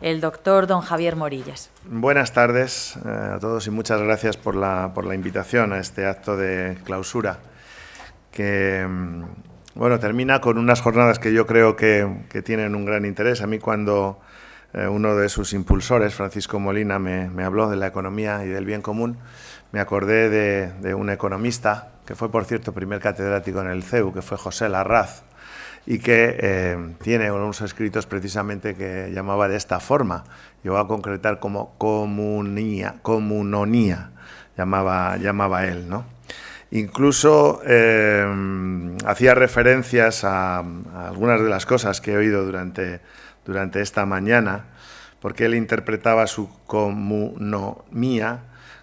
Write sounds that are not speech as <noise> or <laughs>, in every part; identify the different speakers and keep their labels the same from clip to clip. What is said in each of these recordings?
Speaker 1: el doctor don Javier Morillas.
Speaker 2: Buenas tardes eh, a todos y muchas gracias por la, invitación a este acto de clausura, que mm, bueno, termina con unas jornadas que yo creo que, tienen un gran interés. A mí cuando eh, uno de sus impulsores, Francisco Molina, me, habló de la economía y del bien común, me acordé de, de un economista, que fue por cierto primer catedrático en el CEU, que fue José Larraz, y que eh, tiene unos escritos precisamente que llamaba de esta forma. voy a concretar como comunía, comunonía, llamaba, llamaba él, ¿no? Incluso eh, hacía referencias a, algunas de las cosas que he oído durante, durante esta mañana, porque él interpretaba su comunomía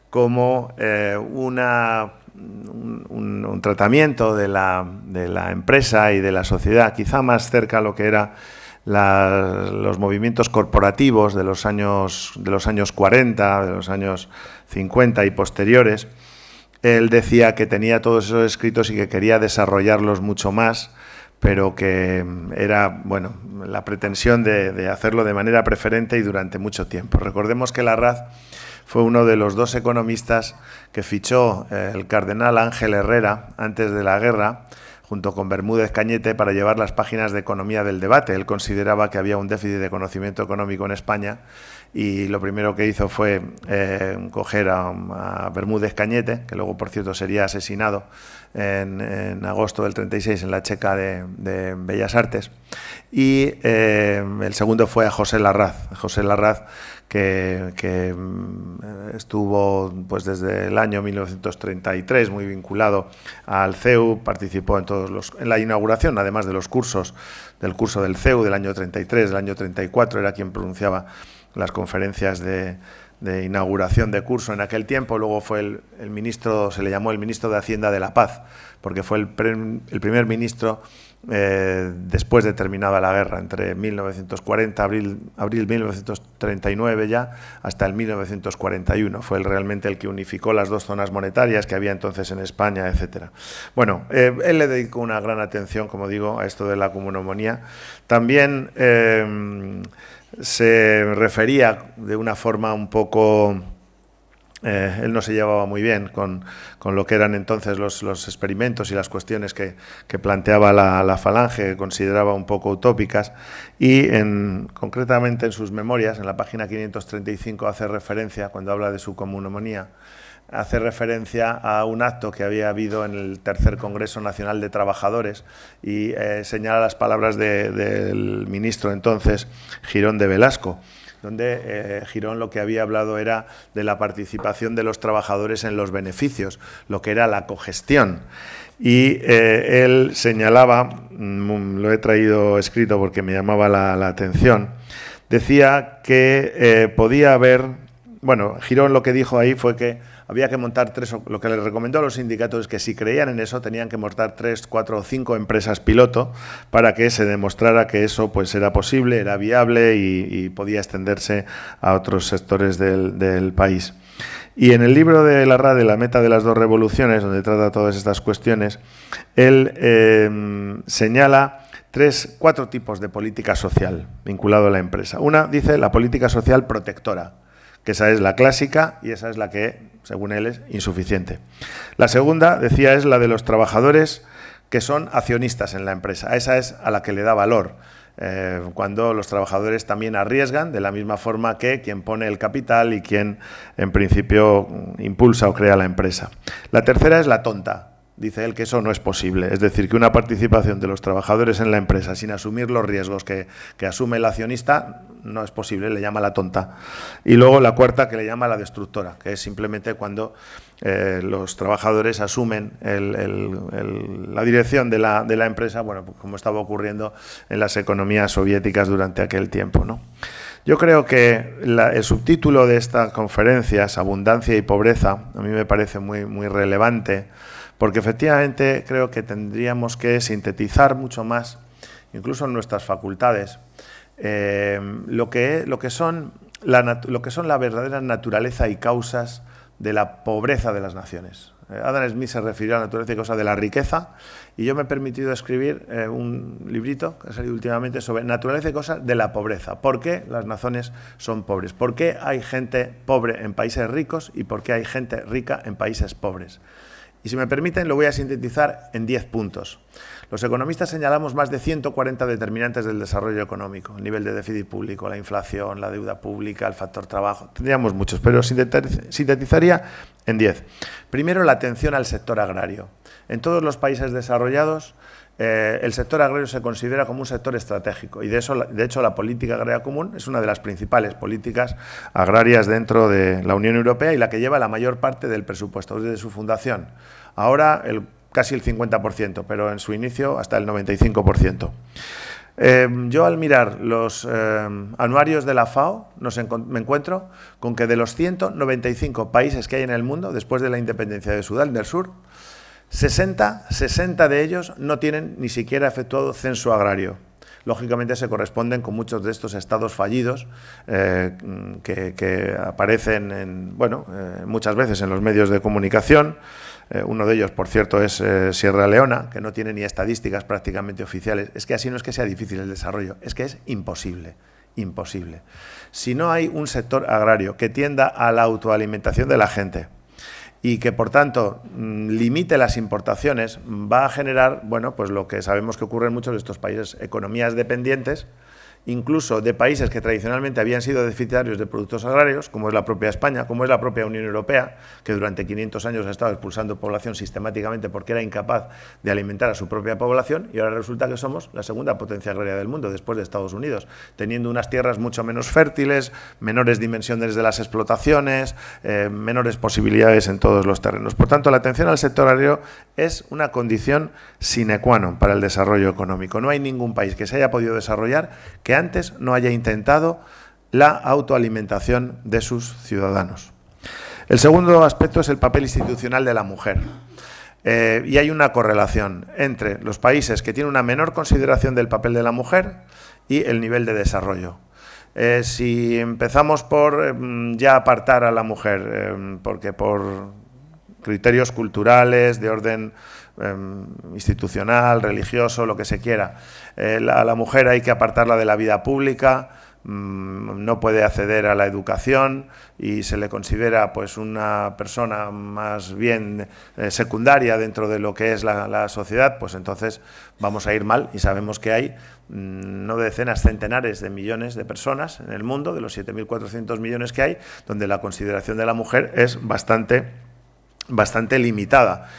Speaker 2: como eh, una un, tratamiento de la, de la, empresa y de la sociedad, quizá más cerca a lo que eran los movimientos corporativos de los años de los años 40, de los años 50 y posteriores. Él decía que tenía todos esos escritos y que quería desarrollarlos mucho más, pero que era bueno la pretensión de, de hacerlo de manera preferente y durante mucho tiempo. Recordemos que la RAZ fue uno de los dos economistas que fichó eh, el cardenal Ángel Herrera antes de la guerra junto con Bermúdez Cañete para llevar las páginas de economía del debate. Él consideraba que había un déficit de conocimiento económico en España y lo primero que hizo fue eh, coger a, Bermúdez Cañete, que luego, por cierto, sería asesinado en, agosto del 36 en la Checa de, Bellas Artes, y eh, el segundo fue a José Larraz. José Larraz, que, mm, estuvo pues desde el año 1933 muy vinculado al CEU, participó en todos los en la inauguración, además de los cursos del curso del CEU del año 33, del año 34 era quien pronunciaba las conferencias de, inauguración de curso en aquel tiempo, luego fue el, ministro, se le llamó el ministro de Hacienda de la Paz, porque fue el, el primer ministro eh, después de terminada la guerra, entre 1940, abril, abril 1939 ya, hasta el 1941. Fue realmente el que unificó las dos zonas monetarias que había entonces en España, etc. Bueno, eh, él le dedicó una gran atención, como digo, a esto de la comunomonía. También eh, se refería de una forma un poco eh, él no se llevaba muy bien con, lo que eran entonces los, experimentos y las cuestiones que, planteaba la, falange, que consideraba un poco utópicas, y concretamente en sus memorias, en la página 535, hace referencia, cuando habla de su comunomonía, hace referencia a un acto que había habido en el tercer Congreso Nacional de Trabajadores y eh, señala las palabras del ministro entonces, Girón de Velasco donde eh, Girón lo que había hablado era de la participación de los trabajadores en los beneficios, lo que era la cogestión. Y eh, él señalaba, mm, mm, lo he traído escrito porque me llamaba la, atención, decía que eh, podía haber, bueno, Girón lo que dijo ahí fue que había que montar tres, lo que les recomendó a los sindicatos es que si creían en eso tenían que montar tres, cuatro o cinco empresas piloto para que se demostrara que eso pues era posible, era viable y, podía extenderse a otros sectores del, país. Y en el libro de la de La meta de las dos revoluciones, donde trata todas estas cuestiones, él em, señala tres, cuatro tipos de política social vinculado a la empresa. Una dice la política social protectora, que esa es la clásica y esa es la que según él, es insuficiente. La segunda, decía, es la de los trabajadores que son accionistas en la empresa. Esa es a la que le da valor. Eh, cuando los trabajadores también arriesgan, de la misma forma que quien pone el capital y quien en principio impulsa o crea la empresa. La tercera es la tonta, Dice él que eso no es posible. Es decir, que una participación de los trabajadores en la empresa sin asumir los riesgos que, asume el accionista no es posible, le llama la tonta. Y luego la cuarta que le llama la destructora, que es simplemente cuando eh, los trabajadores asumen la dirección de la, empresa, bueno, pues como estaba ocurriendo en las economías soviéticas durante aquel tiempo. ¿no? Yo creo que el subtítulo de estas conferencias, Abundancia y Pobreza, a mí me parece muy, muy relevante porque efectivamente creo que tendríamos que sintetizar mucho más, incluso en nuestras facultades, eh, lo, que, lo, que son la, lo que son la verdadera naturaleza y causas de la pobreza de las naciones. Eh, Adam Smith se refirió a la naturaleza y cosa de la riqueza, y yo me he permitido escribir eh, un librito que ha salido últimamente sobre naturaleza y cosa de la pobreza. ¿Por qué las naciones son pobres? ¿Por qué hay gente pobre en países ricos y por qué hay gente rica en países pobres? Y si me permiten, lo voy a sintetizar en 10 puntos. Los economistas señalamos más de 140 determinantes del desarrollo económico, el nivel de déficit público, la inflación, la deuda pública, el factor trabajo. Tendríamos muchos, pero sintetizaría en 10. Primero, la atención al sector agrario. En todos los países desarrollados, eh, el sector agrario se considera como un sector estratégico y de eso, de hecho, la política agraria común es una de las principales políticas agrarias dentro de la Unión Europea y la que lleva la mayor parte del presupuesto desde su fundación. Ahora casi el 50%, pero en su inicio hasta el 95%. Eh, yo al mirar los eh, anuarios de la FAO nos me encuentro con que de los 195 países que hay en el mundo después de la independencia de Sudán del Sur, 60, 60 de ellos no tienen ni siquiera efectuado censo agrario. Lógicamente se corresponden con muchos de estos estados fallidos eh, que, aparecen en, bueno, eh, muchas veces en los medios de comunicación. Eh, uno de ellos, por cierto, es Sierra Leona, que no tiene ni estadísticas prácticamente oficiales. Es que así no es que sea difícil el desarrollo, es que es imposible imposible. Si no hay un sector agrario que tienda a la autoalimentación de la gente, y que por tanto mm, limite las importaciones va a generar, bueno, pues lo que sabemos que ocurre en muchos de estos países, economías dependientes incluso de países que tradicionalmente habían sido deficitarios de productos agrarios, como es la propia España, como es la propia Unión Europea, que durante 500 años ha estado expulsando población sistemáticamente porque era incapaz de alimentar a su propia población, y ahora resulta que somos la segunda potencia agraria del mundo, después de Estados Unidos, teniendo unas tierras mucho menos fértiles, menores dimensiones de las explotaciones, eh, menores posibilidades en todos los terrenos. Por tanto, la atención al sector agrario es una condición sine qua non para el desarrollo económico. No hay ningún país que se haya podido desarrollar que antes no haya intentado la autoalimentación de sus ciudadanos. El segundo aspecto es el papel institucional de la mujer. Eh, y hay una correlación entre los países que tienen una menor consideración del papel de la mujer y el nivel de desarrollo. Eh, si empezamos por eh, ya apartar a la mujer, porque por criterios culturales, de orden Em, institucional, religioso, lo que se quiera. Eh, a la, mujer hay que apartarla de la vida pública, mm, no puede acceder a la educación y se le considera pues una persona más bien eh, secundaria dentro de lo que es la, sociedad, pues entonces vamos a ir mal y sabemos que hay mm, no decenas, centenares de millones de personas en el mundo, de los 7.400 millones que hay, donde la consideración de la mujer es bastante, bastante limitada.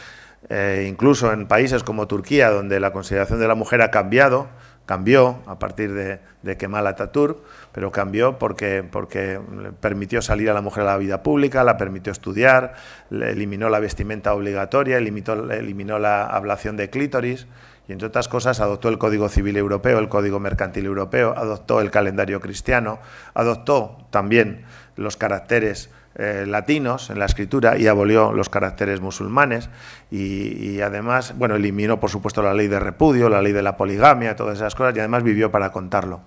Speaker 2: Eh, incluso en países como Turquía, donde la consideración de la mujer ha cambiado, cambió a partir de, Kemal Atatürk, pero cambió porque, porque permitió salir a la mujer a la vida pública, la permitió estudiar, eliminó la vestimenta obligatoria, eliminó, eliminó la ablación de clítoris y, entre otras cosas, adoptó el Código Civil Europeo, el Código Mercantil Europeo, adoptó el calendario cristiano, adoptó también los caracteres eh, latinos en la escritura y abolió los caracteres musulmanes y, además, bueno, eliminó por supuesto la ley de repudio, la ley de la poligamia, todas esas cosas y además vivió para contarlo.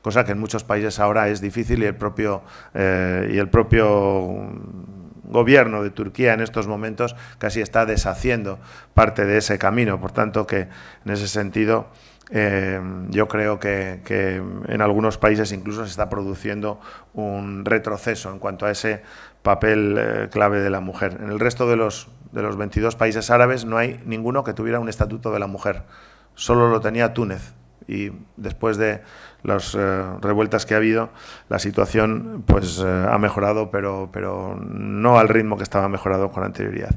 Speaker 2: Cosa que en muchos países ahora es difícil y el propio, eh, y el propio mm, gobierno de Turquía en estos momentos casi está deshaciendo parte de ese camino. Por tanto, que en ese sentido eh, yo creo que, en algunos países incluso se está produciendo un retroceso en cuanto a ese papel eh, clave de la mujer. En el resto de los, de los 22 países árabes no hay ninguno que tuviera un estatuto de la mujer. Solo lo tenía Túnez. Y después de las eh, revueltas que ha habido, la situación pues eh, ha mejorado, pero, pero no al ritmo que estaba mejorado con anterioridad.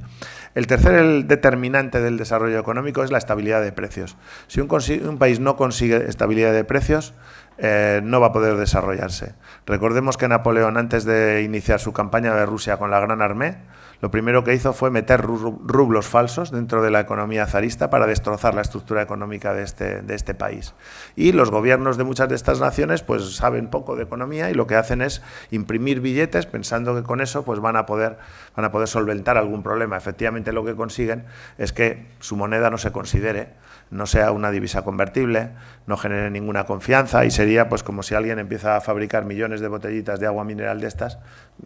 Speaker 2: El tercer determinante del desarrollo económico es la estabilidad de precios. Si un, país no consigue estabilidad de precios, eh, no va a poder desarrollarse. Recordemos que Napoleón, antes de iniciar su campaña de Rusia con la Gran Armée, lo primero que hizo fue meter rublos falsos dentro de la economía zarista para destrozar la estructura económica de este, de este país. Y los gobiernos de muchas de estas naciones pues saben poco de economía y lo que hacen es imprimir billetes pensando que con eso pues van a poder, van a poder solventar algún problema. Efectivamente lo que consiguen es que su moneda no se considere no sea una divisa convertible, no genere ninguna confianza y sería pues como si alguien empieza a fabricar millones de botellitas de agua mineral de estas,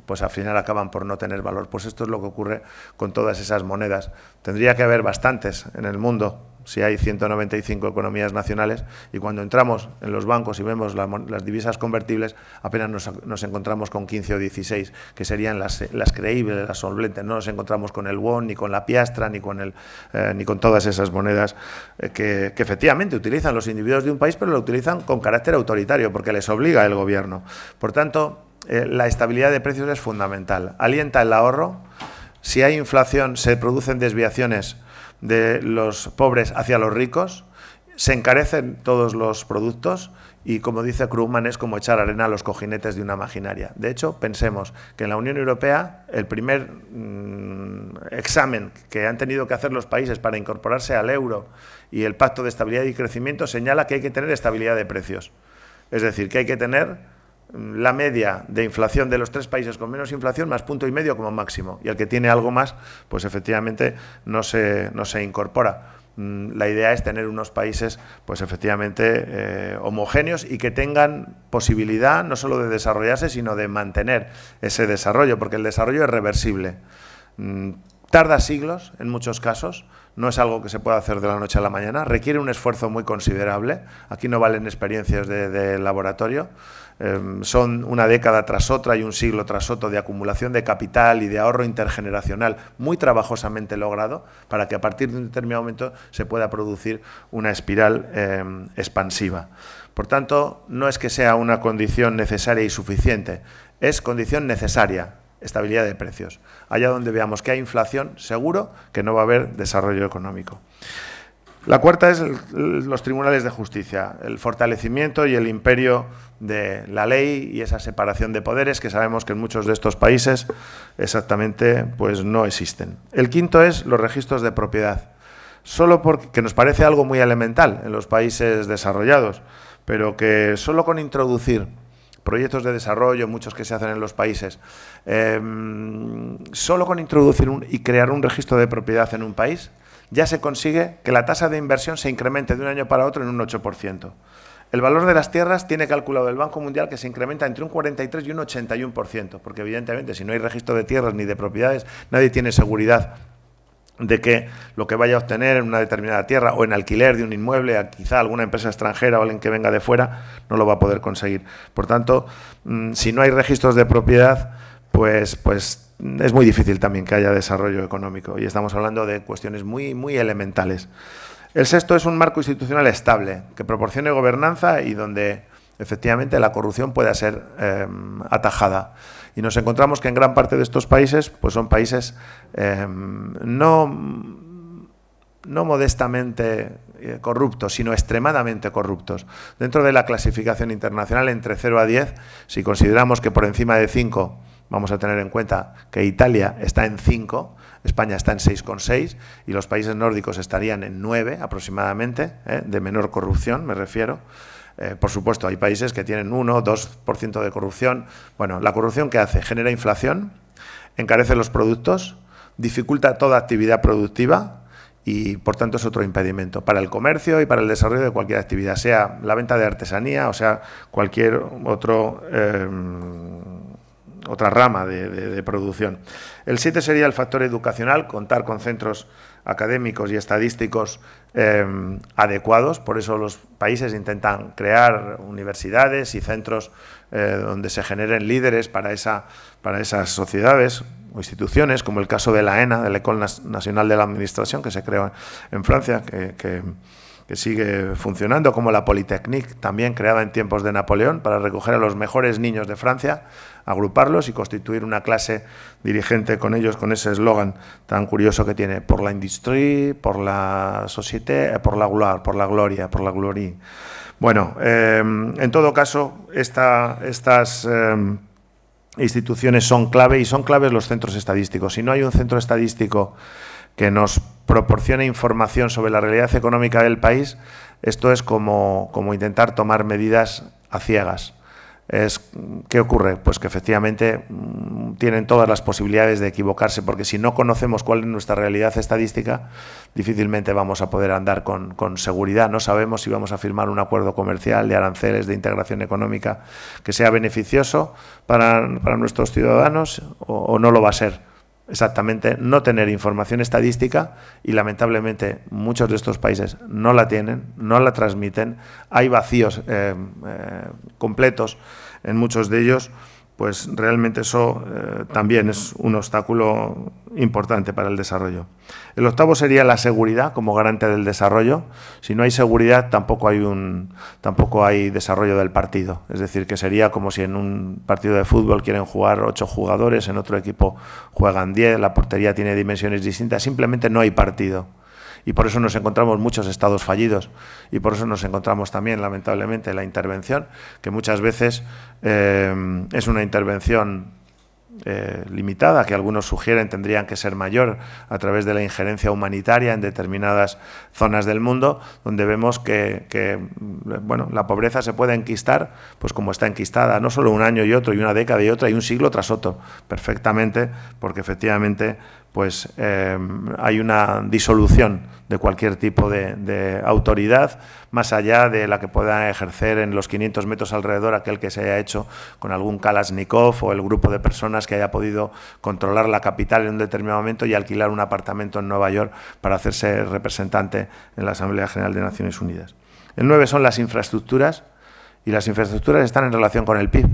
Speaker 2: pues al final acaban por no tener valor. Pues esto es lo que ocurre con todas esas monedas. Tendría que haber bastantes en el mundo si hay 195 economías nacionales, y cuando entramos en los bancos y vemos las divisas convertibles, apenas nos, encontramos con 15 o 16, que serían las, creíbles, las solventes. No nos encontramos con el won, ni con la piastra, ni con, el, eh, ni con todas esas monedas eh, que, efectivamente utilizan los individuos de un país, pero lo utilizan con carácter autoritario, porque les obliga el gobierno. Por tanto, eh, la estabilidad de precios es fundamental. Alienta el ahorro. Si hay inflación, se producen desviaciones de los pobres hacia los ricos, se encarecen todos los productos y, como dice Krugman, es como echar arena a los cojinetes de una maquinaria. De hecho, pensemos que en la Unión Europea el primer mm, examen que han tenido que hacer los países para incorporarse al euro y el Pacto de Estabilidad y Crecimiento señala que hay que tener estabilidad de precios. Es decir, que hay que tener la media de inflación de los tres países con menos inflación más punto y medio como máximo. Y el que tiene algo más, pues efectivamente no se, no se incorpora. Mm, la idea es tener unos países, pues efectivamente, eh, homogéneos y que tengan posibilidad no solo de desarrollarse, sino de mantener ese desarrollo, porque el desarrollo es reversible. Mm, tarda siglos, en muchos casos, no es algo que se pueda hacer de la noche a la mañana, requiere un esfuerzo muy considerable, aquí no valen experiencias de, laboratorio, em, son una década tras otra y un siglo tras otro de acumulación de capital y de ahorro intergeneracional muy trabajosamente logrado para que a partir de un determinado momento se pueda producir una espiral em, expansiva. Por tanto, no es que sea una condición necesaria y suficiente, es condición necesaria, estabilidad de precios. Allá donde veamos que hay inflación, seguro que no va a haber desarrollo económico. La cuarta es los tribunales de justicia, el fortalecimiento y el imperio de la ley y esa separación de poderes que sabemos que en muchos de estos países exactamente pues no existen. El quinto es los registros de propiedad, solo porque nos parece algo muy elemental en los países desarrollados, pero que solo con introducir proyectos de desarrollo, muchos que se hacen en los países. Em, solo con introducir un, y crear un registro de propiedad en un país, ya se consigue que la tasa de inversión se incremente de un año para otro en un 8%. El valor de las tierras tiene calculado el Banco Mundial que se incrementa entre un 43 y un 81%, porque evidentemente si no hay registro de tierras ni de propiedades, nadie tiene seguridad de que lo que vaya a obtener en una determinada tierra o en alquiler de un inmueble a quizá alguna empresa extranjera o alguien que venga de fuera no lo va a poder conseguir. Por tanto, mm, si no hay registros de propiedad, pues, pues mm, es muy difícil también que haya desarrollo económico y estamos hablando de cuestiones muy, muy elementales. El sexto es un marco institucional estable que proporcione gobernanza y donde efectivamente la corrupción pueda ser em, atajada. Y nos encontramos que en gran parte de estos países, pues son países eh, no, no modestamente eh, corruptos, sino extremadamente corruptos. Dentro de la clasificación internacional, entre 0 a 10, si consideramos que por encima de 5, vamos a tener en cuenta que Italia está en 5, España está en 6,6 y los países nórdicos estarían en 9 aproximadamente, eh, de menor corrupción me refiero. Eh, por supuesto, hay países que tienen 1, 2% de corrupción. Bueno, ¿la corrupción qué hace? Genera inflación, encarece los productos, dificulta toda actividad productiva y, por tanto, es otro impedimento para el comercio y para el desarrollo de cualquier actividad, sea la venta de artesanía o sea cualquier otro... Em, otra rama de, producción. El 7 sería el factor educacional, contar con centros académicos y estadísticos em, adecuados. Por eso los países intentan crear universidades y centros eh, donde se generen líderes para, esa, para esas sociedades o instituciones, como el caso de la ENA, de la École Nacional de la Administración, que se creó en Francia, que que sigue funcionando, como la Polytechnique, también creada en tiempos de Napoleón, para recoger a los mejores niños de Francia, agruparlos y constituir una clase dirigente con ellos, con ese eslogan tan curioso que tiene, por la industrie, por la société, eh, por la gloire, por la gloria, por la gloria. Bueno, em, en todo caso, estas... Em, instituciones son clave y son claves los centros estadísticos. Si no hay un centro estadístico que nos proporcione información sobre la realidad económica del país, esto es como, como intentar tomar medidas a ciegas. Es, ¿Qué ocurre? Pues que efectivamente mm, tienen todas las posibilidades de equivocarse, porque si no conocemos cuál es nuestra realidad estadística, difícilmente vamos a poder andar con, seguridad. No sabemos si vamos a firmar un acuerdo comercial de aranceles, de integración económica, que sea beneficioso para, nuestros ciudadanos o no lo va a ser exactamente no tener información estadística y lamentablemente muchos de estos países no la tienen, no la transmiten, hay vacíos eh, eh, completos en muchos de ellos pues realmente eso eh, también es un obstáculo importante para el desarrollo. El octavo sería la seguridad como garante del desarrollo. Si no hay seguridad, tampoco hay, tampoco hay desarrollo del partido. Es decir, que sería como si en un partido de fútbol quieren jugar ocho jugadores, en otro equipo juegan diez, la portería tiene dimensiones distintas, simplemente no hay partido y por eso nos encontramos muchos estados fallidos y por eso nos encontramos también, lamentablemente, la intervención, que muchas veces eh, es una intervención eh, limitada, que algunos sugieren tendrían que ser mayor a través de la injerencia humanitaria en determinadas zonas del mundo, donde vemos que, bueno, la pobreza se puede enquistar, pues como está enquistada, no solo un año y otro, y una década y otra, y un siglo tras otro, perfectamente, porque efectivamente pues em, hay una disolución de cualquier tipo de, de, autoridad, más allá de la que pueda ejercer en los 500 metros alrededor aquel que se haya hecho con algún Kalashnikov o el grupo de personas que haya podido controlar la capital en un determinado momento y alquilar un apartamento en Nueva York para hacerse representante en la Asamblea General de Naciones Unidas. El 9 son las infraestructuras y las infraestructuras están en relación con el PIB,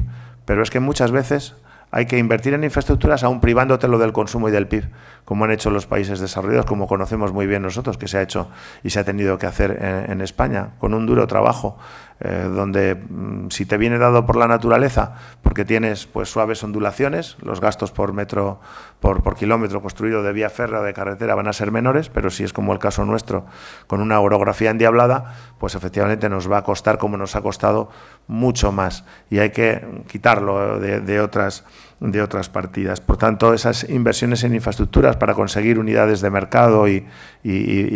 Speaker 2: pero es que muchas veces hay que invertir en infraestructuras aún privándote lo del consumo y del PIB, como han hecho los países desarrollados, como conocemos muy bien nosotros, que se ha hecho y se ha tenido que hacer en, España, con un duro trabajo, eh, donde mm, si te viene dado por la naturaleza, porque tienes pues suaves ondulaciones, los gastos por metro, por, kilómetro construido de vía férrea o de carretera van a ser menores, pero si es como el caso nuestro, con una orografía endiablada, pues efectivamente nos va a costar como nos ha costado mucho más. Y hay que quitarlo de otras de otras partidas. Por tanto, esas inversiones en infraestructuras para conseguir unidades de mercado y,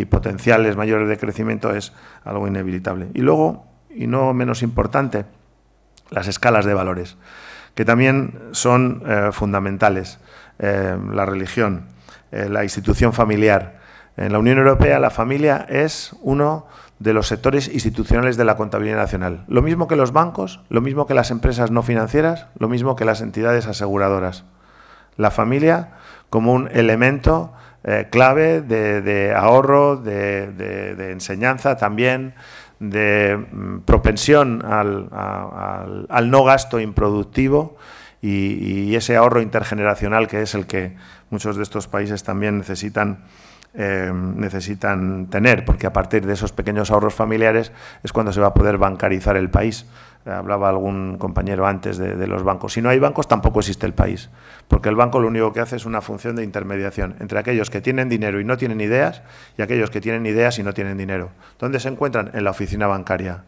Speaker 2: potenciales mayores de crecimiento es algo inevitable. Y luego, y no menos importante, las escalas de valores, que también son eh, fundamentales. Eh, la religión, eh, la institución familiar. En la Unión Europea la familia es uno de los sectores institucionales de la contabilidad nacional. Lo mismo que los bancos, lo mismo que las empresas no financieras, lo mismo que las entidades aseguradoras. La familia como un elemento eh, clave de, ahorro, de, enseñanza también, de mm, propensión al, no gasto improductivo y ese ahorro intergeneracional que es el que muchos de estos países también necesitan eh, necesitan tener, porque a partir de esos pequeños ahorros familiares es cuando se va a poder bancarizar el país. Eh, hablaba algún compañero antes de, de, los bancos. Si no hay bancos, tampoco existe el país, porque el banco lo único que hace es una función de intermediación entre aquellos que tienen dinero y no tienen ideas y aquellos que tienen ideas y no tienen dinero. ¿Dónde se encuentran? En la oficina bancaria.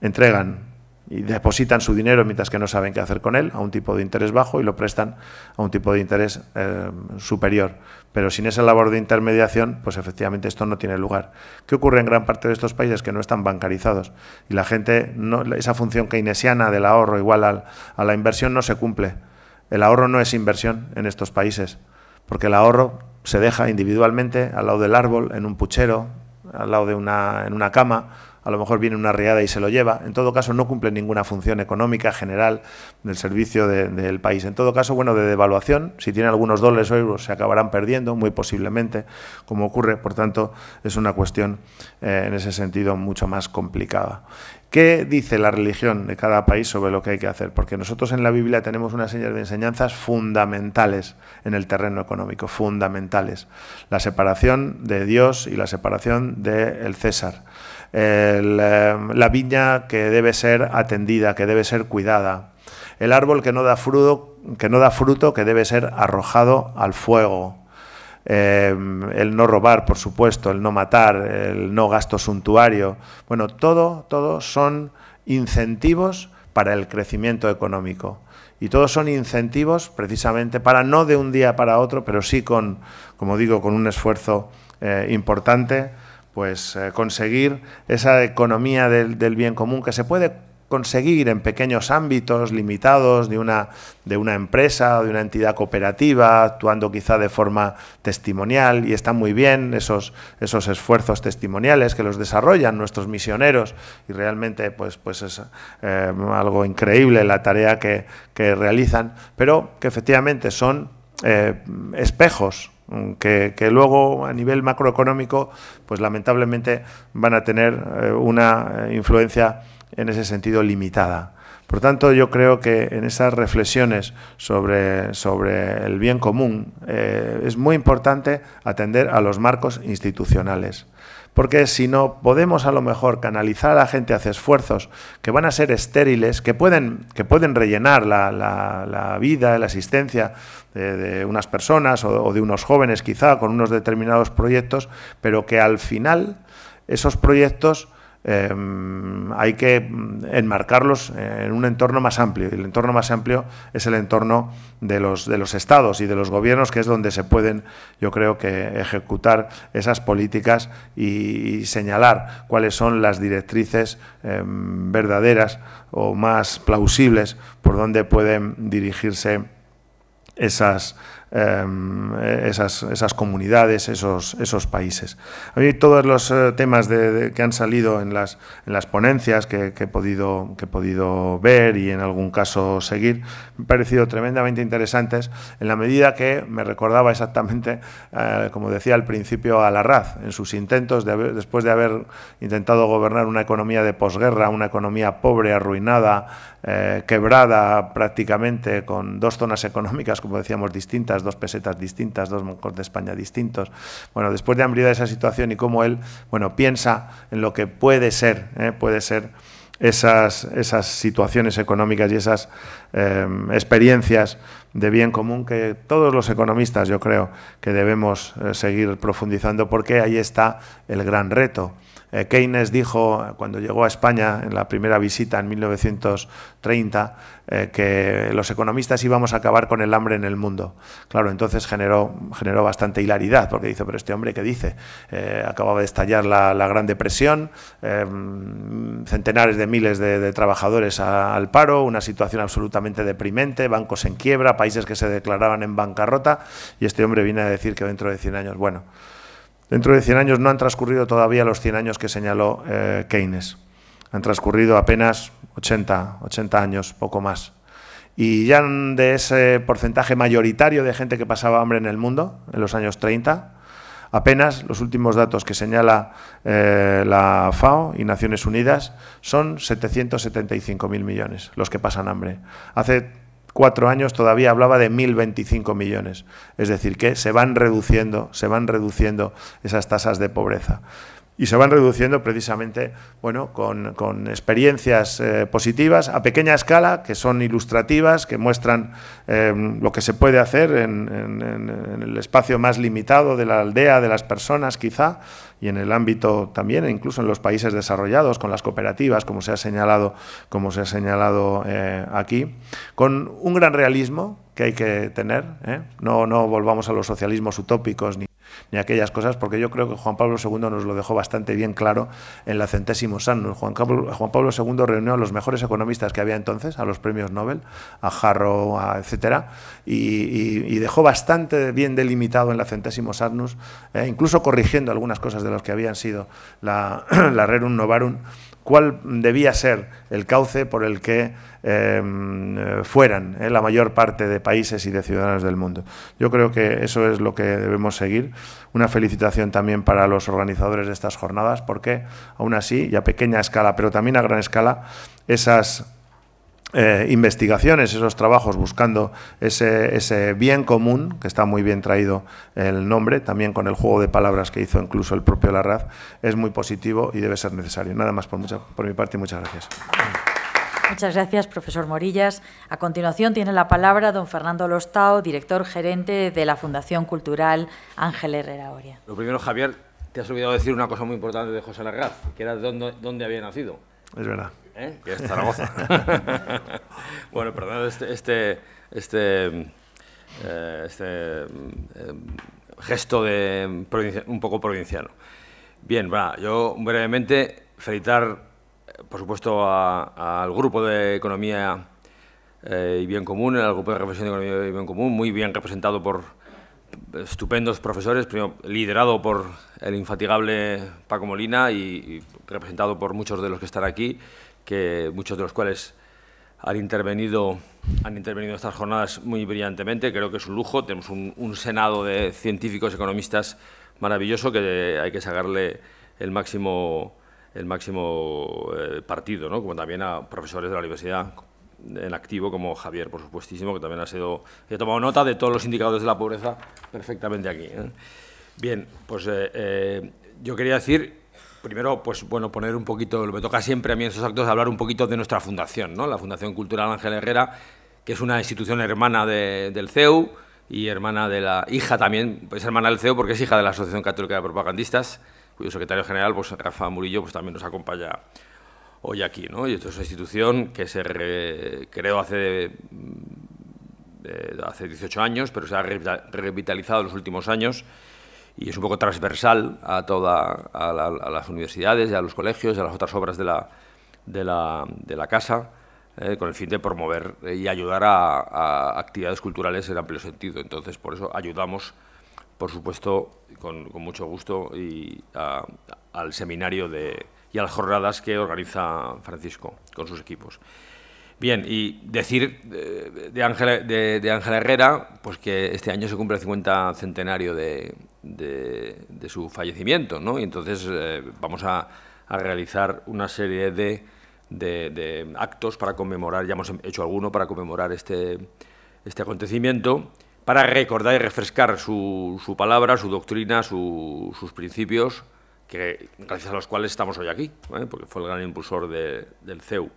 Speaker 2: Entregan y depositan su dinero mientras que no saben qué hacer con él, a un tipo de interés bajo y lo prestan a un tipo de interés eh, superior. Pero sin esa labor de intermediación, pues efectivamente esto no tiene lugar. ¿Qué ocurre en gran parte de estos países que no están bancarizados? Y la gente, no, esa función keynesiana del ahorro igual a la inversión no se cumple. El ahorro no es inversión en estos países, porque el ahorro se deja individualmente al lado del árbol, en un puchero, al lado de una, en una cama, a lo mejor viene una riada y se lo lleva. En todo caso, no cumple ninguna función económica general del servicio del país. En todo caso, bueno, de devaluación, si tiene algunos dólares o euros, pues se acabarán perdiendo, muy posiblemente, como ocurre. Por tanto, es una cuestión eh, en ese sentido mucho más complicada. ¿Qué dice la religión de cada país sobre lo que hay que hacer? Porque nosotros en la Biblia tenemos unas señas de enseñanzas fundamentales en el terreno económico, fundamentales. La separación de Dios y la separación del César Em, la viña que debe ser atendida, que debe ser cuidada, el árbol que no da fruto, que, no da fruto, que debe ser arrojado al fuego. Em, el no robar, por supuesto, el no matar, el no gasto suntuario. Bueno, todo, todo son incentivos para el crecimiento económico. Y todos son incentivos precisamente para no de un día para otro, pero sí con, como digo, con un esfuerzo eh, importante pues eh, conseguir esa economía del, bien común que se puede conseguir en pequeños ámbitos limitados de una, de una empresa o de una entidad cooperativa, actuando quizá de forma testimonial, y están muy bien esos, esos esfuerzos testimoniales que los desarrollan nuestros misioneros, y realmente pues, pues es eh, algo increíble la tarea que, realizan, pero que efectivamente son eh, espejos que, luego a nivel macroeconómico, pues lamentablemente van a tener eh, una eh, influencia en ese sentido limitada. Por tanto, yo creo que en esas reflexiones sobre, el bien común eh, es muy importante atender a los marcos institucionales porque si no podemos a lo mejor canalizar a la gente hacia esfuerzos que van a ser estériles, que pueden, que pueden rellenar la, vida, la existencia de, unas personas o de unos jóvenes quizá con unos determinados proyectos, pero que al final esos proyectos Em, hay que enmarcarlos en un entorno más amplio. Y el entorno más amplio es el entorno de los, de los estados y de los gobiernos, que es donde se pueden, yo creo que, ejecutar esas políticas y, señalar cuáles son las directrices em, verdaderas o más plausibles por donde pueden dirigirse esas, em, esas, esas, comunidades, esos, esos países. A mí todos los eh, temas que han salido en las, las ponencias que, he podido, que he podido ver y en algún caso seguir me han parecido tremendamente interesantes en la medida que me recordaba exactamente, eh, como decía al principio, a la RAZ, en sus intentos, de después de haber intentado gobernar una economía de posguerra, una economía pobre, arruinada, eh, quebrada prácticamente con dos zonas económicas, como decíamos, distintas, dos pesetas distintas, dos moncos de España distintos. Bueno, después de ampliar esa situación y cómo él, bueno, piensa en lo que puede ser, eh, puede ser esas, situaciones económicas y esas eh, experiencias de bien común que todos los economistas, yo creo, que debemos seguir profundizando, porque ahí está el gran reto. Eh, Keynes dijo cuando llegó a España en la primera visita en 1930 eh, que los economistas íbamos a acabar con el hambre en el mundo. Claro, entonces generó, generó bastante hilaridad porque dice, pero este hombre qué dice, eh, acababa de estallar la, Gran Depresión, mm, centenares de miles de, trabajadores al paro, una situación absolutamente deprimente, bancos en quiebra, países que se declaraban en bancarrota y este hombre viene a decir que dentro de 100 años, bueno, Dentro de 100 años no han transcurrido todavía los 100 años que señaló eh, Keynes. Han transcurrido apenas 80, 80 años, poco más. Y ya de ese porcentaje mayoritario de gente que pasaba hambre en el mundo, en los años 30, Apenas los últimos datos que señala eh, la FAO y Naciones Unidas son 775.000 millones los que pasan hambre. Hace cuatro años todavía hablaba de 1.025 millones. Es decir, que se van reduciendo, se van reduciendo esas tasas de pobreza y se van reduciendo precisamente bueno, con, experiencias eh, positivas a pequeña escala, que son ilustrativas, que muestran em, lo que se puede hacer en, el espacio más limitado de la aldea, de las personas quizá, y en el ámbito también, e incluso en los países desarrollados, con las cooperativas, como se ha señalado, como se ha señalado eh, aquí, con un gran realismo que hay que tener, ¿eh? no, no volvamos a los socialismos utópicos ni ni aquellas cosas, porque yo creo que Juan Pablo II nos lo dejó bastante bien claro en la centésimo Annus. Juan, Pablo II reunió a los mejores economistas que había entonces, a los premios Nobel, a Harrow, etc., etcétera, y, dejó bastante bien delimitado en la centésimo sanus, eh, incluso corrigiendo algunas cosas de las que habían sido la, <clears throat> la Rerum Novarum, cuál debía ser el cauce por el que Em, fueran eh, la mayor parte de países y de ciudadanos del mundo. Yo creo que eso es lo que debemos seguir. Una felicitación también para los organizadores de estas jornadas, porque aún así, y a pequeña escala, pero también a gran escala, esas eh, investigaciones, esos trabajos buscando ese, bien común, que está muy bien traído el nombre, también con el juego de palabras que hizo incluso el propio Larraz, es muy positivo y debe ser necesario. Nada más por, por mi parte y muchas gracias.
Speaker 1: Muchas gracias, profesor Morillas. A continuación tiene la palabra don Fernando Lostao, director gerente de la Fundación Cultural Ángel Herrera
Speaker 3: Oria. Lo primero, Javier, te has olvidado decir una cosa muy importante de José Larraz, que era dónde, dónde había nacido. Es verdad. ¿Eh? Que es Zaragoza. <laughs> bueno, perdón, este, este, este, eh, este eh, gesto de un poco provinciano. Bien, va, yo brevemente felicitar por supuesto, al grupo de Economía eh, y Bien Común, al grupo de reflexión de Economía y Bien Común, muy bien representado por estupendos profesores, primero liderado por el infatigable Paco Molina y, representado por muchos de los que están aquí, que muchos de los cuales han intervenido, han intervenido estas jornadas muy brillantemente. Creo que es un lujo. Tenemos un, un senado de científicos, economistas maravilloso que hay que sacarle el máximo el máximo eh, partido, ¿no? como también a profesores de la universidad en activo, como Javier, por supuestísimo, que también ha sido, he tomado nota de todos los indicadores de la pobreza perfectamente aquí. ¿eh? Bien, pues eh, yo quería decir primero, pues bueno, poner un poquito, Me toca siempre a mí en estos actos, hablar un poquito de nuestra fundación, ¿no? La Fundación Cultural Ángel Herrera, que es una institución hermana del CEU y hermana de la hija también, es pues hermana del CEU porque es hija de la Asociación Católica de Propagandistas cuyo secretario general, pues, Rafa Murillo, pues, también nos acompaña hoy aquí. ¿no? Y esto es una institución que se creó hace, mm, eh, hace 18 años, pero se ha revitalizado en los últimos años y es un poco transversal a, toda, las universidades, a los colegios, y a las otras obras de la, de la, de la casa. ¿eh? con el fin de promover y ayudar a, a, actividades culturales en amplio sentido. Entonces, por eso ayudamos por supuesto, con, mucho gusto, y al seminario de, y a las jornadas que organiza Francisco con sus equipos. Bien, y decir eh, de Ángela de, Herrera, pues que este año se cumple el 50 centenario de, de, su fallecimiento, ¿no? Y entonces eh, vamos a, a, realizar una serie de, de actos para conmemorar, ya hemos hecho alguno para conmemorar este, este acontecimiento para recordar y refrescar su, palabra, su doctrina, su, sus principios, que, gracias a los cuales estamos hoy aquí, ¿eh? porque fue el gran impulsor del CEU.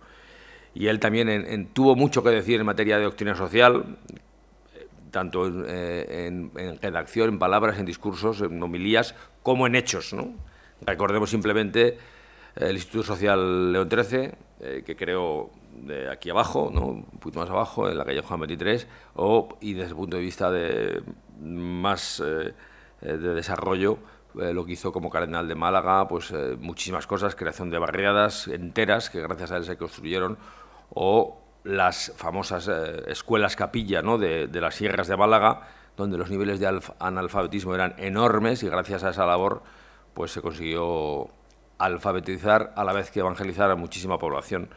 Speaker 3: Y él también tuvo mucho que decir en materia de doctrina social, tanto eh, en, en, redacción, en palabras, en discursos, en homilías, como en hechos. Recordemos simplemente el Instituto Social León XIII, eh, que creó de aquí abajo, ¿no? un poquito más abajo, en la calle Juan 23, o, y desde el punto de vista de más eh, de desarrollo, eh, lo que hizo como cardenal de Málaga, pues eh, muchísimas cosas, creación de barriadas enteras que gracias a él se construyeron, o las famosas escuelas capilla ¿no? de, de, las sierras de Málaga, donde los niveles de analfabetismo eran enormes y gracias a esa labor pues se consiguió alfabetizar a la vez que evangelizar a muchísima población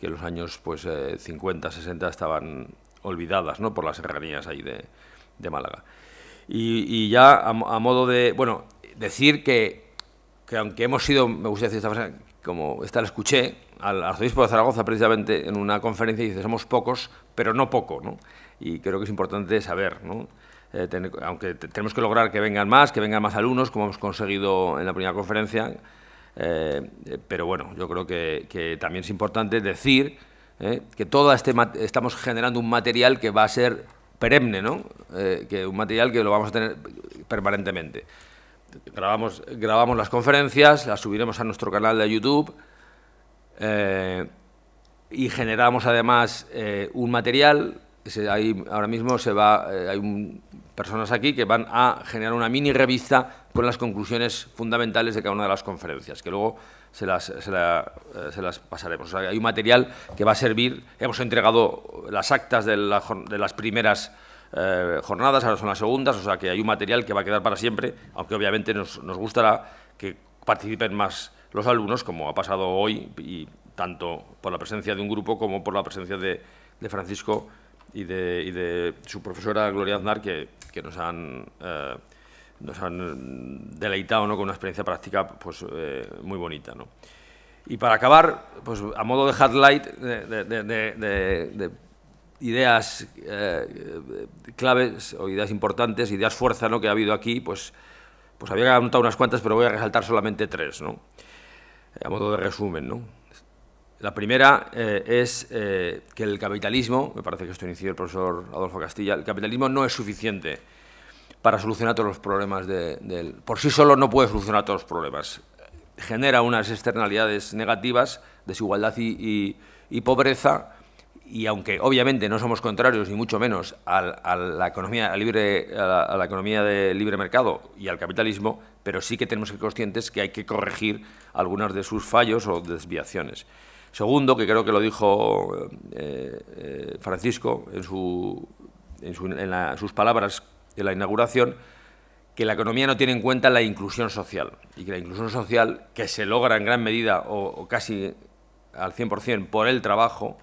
Speaker 3: que en los años pues, 50, eh, 60 estaban olvidadas ¿no? por las serranías ahí de, de Málaga. Y, y ya a, modo de, bueno, decir que, que aunque hemos sido, me gusta decir esta frase, como esta la escuché al arzobispo de Zaragoza precisamente en una conferencia y dice, somos pocos, pero no poco, ¿no? Y creo que es importante saber, ¿no? Eh, aunque tenemos que lograr que vengan más, que vengan más alumnos, como hemos conseguido en la primera conferencia, eh, eh, pero bueno, yo creo que, también es importante decir eh, que toda este estamos generando un material que va a ser perenne, ¿no? que un material que lo vamos a tener permanentemente. Grabamos, grabamos las conferencias, las subiremos a nuestro canal de YouTube y generamos además un material. ahora mismo se va, hay personas aquí que van a generar una mini revista con las conclusiones fundamentales de cada una de las conferencias, que luego se las, eh, pasaremos. hay un material que va a servir, hemos entregado las actas de, las primeras eh, jornadas, ahora son las segundas, o sea que hay un material que va a quedar para siempre, aunque obviamente nos, gustará que participen más los alumnos, como ha pasado hoy, y tanto por la presencia de un grupo como por la presencia de, Francisco y de, su profesora Gloria Aznar, que, nos han... Eh, nos han deleitado con una experiencia práctica pues, eh, muy bonita. ¿no? Y para acabar, pues, a modo de highlight de, de, ideas eh, claves o ideas importantes, ideas fuerza ¿no? que ha habido aquí, pues, pues había anotado unas cuantas, pero voy a resaltar solamente tres, eh, a modo de resumen. La primera es que el capitalismo, me parece que esto inició el profesor Adolfo Castilla, el capitalismo no es suficiente para solucionar todos los problemas de, Por sí solo no puede solucionar todos los problemas. Genera unas externalidades negativas, desigualdad y, pobreza, y aunque obviamente no somos contrarios, ni mucho menos, a, la economía, libre, a la, economía de libre mercado y al capitalismo, pero sí que tenemos que ser conscientes que hay que corregir ...algunas de sus fallos o desviaciones. Segundo, que creo que lo dijo eh, eh, Francisco en, sus palabras de la inauguración, que la economía no tiene en cuenta la inclusión social y que la inclusión social, que se logra en gran medida o, casi al 100% por el trabajo,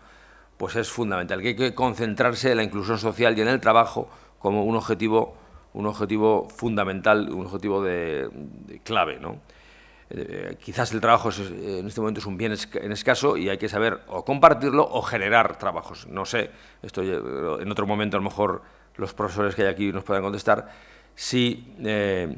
Speaker 3: pues es fundamental, que hay que concentrarse en la inclusión social y en el trabajo como un objetivo, un objetivo fundamental, un objetivo de, clave. ¿no? Eh, quizás el trabajo en este momento es un bien en escaso y hay que saber o compartirlo o generar trabajos. No sé, esto eh, en otro momento a lo mejor los profesores que hay aquí nos puedan contestar, si eh,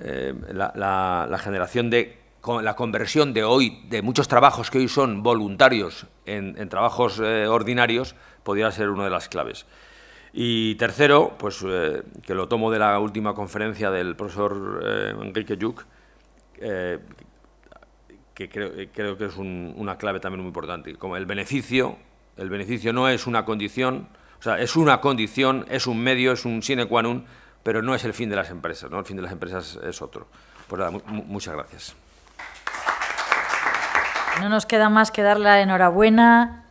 Speaker 3: eh, la, generación de la conversión de hoy, de muchos trabajos que hoy son voluntarios en, trabajos eh, ordinarios, podría ser una de las claves. Y tercero, pues que lo tomo de la última conferencia del profesor Enrique que creo, que es una clave también muy importante, como el beneficio, el beneficio no es una condición, o sea, es una condición, es un medio, es un sine qua non, pero no es el fin de las empresas, ¿no? El fin de las empresas es otro. Pues nada, muchas gracias.
Speaker 1: No nos queda más que dar la enhorabuena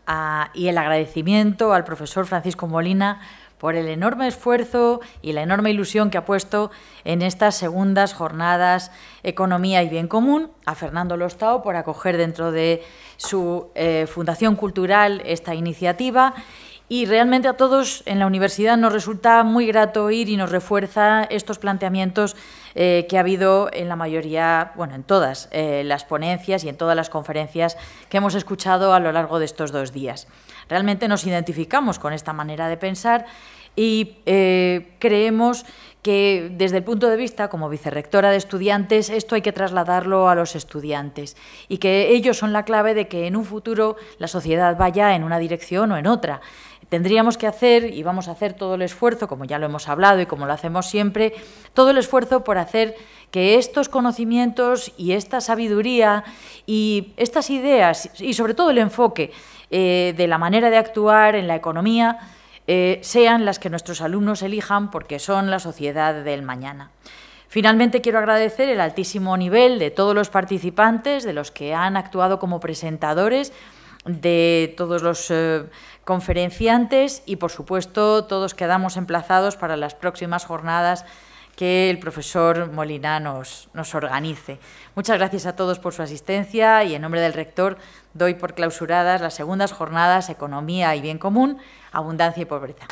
Speaker 1: y el agradecimiento al profesor Francisco Molina por el enorme esfuerzo y la enorme ilusión que ha puesto en estas segundas jornadas Economía y Bien Común, a Fernando Lostao por acoger dentro de su eh, Fundación Cultural esta iniciativa y realmente a todos en la universidad nos resulta muy grato ir y nos refuerza estos planteamientos eh, que ha habido en la mayoría, bueno, en todas eh, las ponencias y en todas las conferencias que hemos escuchado a lo largo de estos dos días. Realmente nos identificamos con esta manera de pensar y eh, creemos que desde el punto de vista como vicerrectora de estudiantes esto hay que trasladarlo a los estudiantes y que ellos son la clave de que en un futuro la sociedad vaya en una dirección o en otra. Tendríamos que hacer, y vamos a hacer todo el esfuerzo, como ya lo hemos hablado y como lo hacemos siempre, todo el esfuerzo por hacer que estos conocimientos y esta sabiduría y estas ideas y sobre todo el enfoque eh, de la manera de actuar en la economía eh, sean las que nuestros alumnos elijan porque son la sociedad del mañana. Finalmente, quiero agradecer el altísimo nivel de todos los participantes, de los que han actuado como presentadores, de todos los eh, conferenciantes y, por supuesto, todos quedamos emplazados para las próximas jornadas que el profesor Molina nos, nos organice. Muchas gracias a todos por su asistencia y en nombre del rector doy por clausuradas las segundas jornadas Economía y Bien Común, Abundancia y Pobreza.